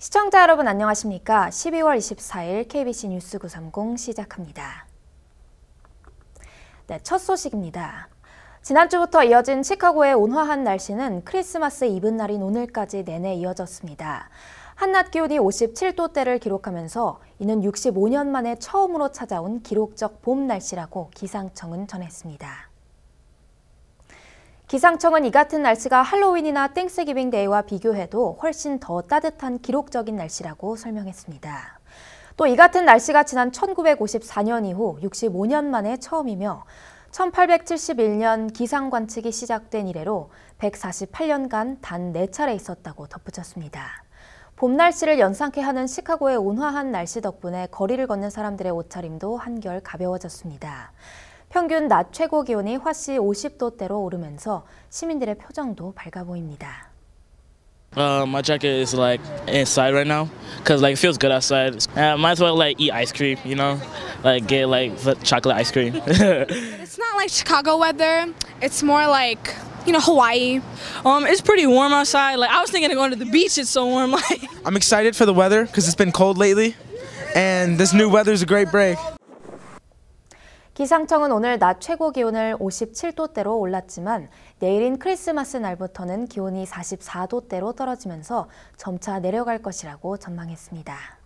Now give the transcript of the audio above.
시청자 여러분 안녕하십니까? 12월 24일 KBC 뉴스 930 시작합니다. 네, 첫 소식입니다. 지난주부터 이어진 시카고의 온화한 날씨는 크리스마스 이브 날인 오늘까지 내내 이어졌습니다. 한낮 기온이 57도대를 기록하면서 이는 65년 만에 처음으로 찾아온 기록적 봄 날씨라고 기상청은 전했습니다. 기상청은 이 같은 날씨가 할로윈이나 땡스기빙 데이와 비교해도 훨씬 더 따뜻한 기록적인 날씨라고 설명했습니다. 또 이 같은 날씨가 지난 1954년 이후 65년 만에 처음이며 1871년 기상 관측이 시작된 이래로 148년간 단 4차례 있었다고 덧붙였습니다. 봄 날씨를 연상케 하는 시카고의 온화한 날씨 덕분에 거리를 걷는 사람들의 옷차림도 한결 가벼워졌습니다. 평균 낮 최고 기온이 화씨 50도대로 오르면서 시민들의 표정도 밝아 보입니다. Uh, my jacket is like inside right now because like it feels good outside. I uh, might as well like eat ice cream, you know, like get like chocolate ice cream. it's not like Chicago weather. It's more like you know Hawaii. Um, it's pretty warm outside. Like I was thinking of going to the beach. It's so warm. Like I'm excited for the weather because it's been cold lately, and this new weather is a great break. 기상청은 오늘 낮 최고 기온을 57도대로 올랐지만 내일인 크리스마스 날부터는 기온이 44도대로 떨어지면서 점차 내려갈 것이라고 전망했습니다.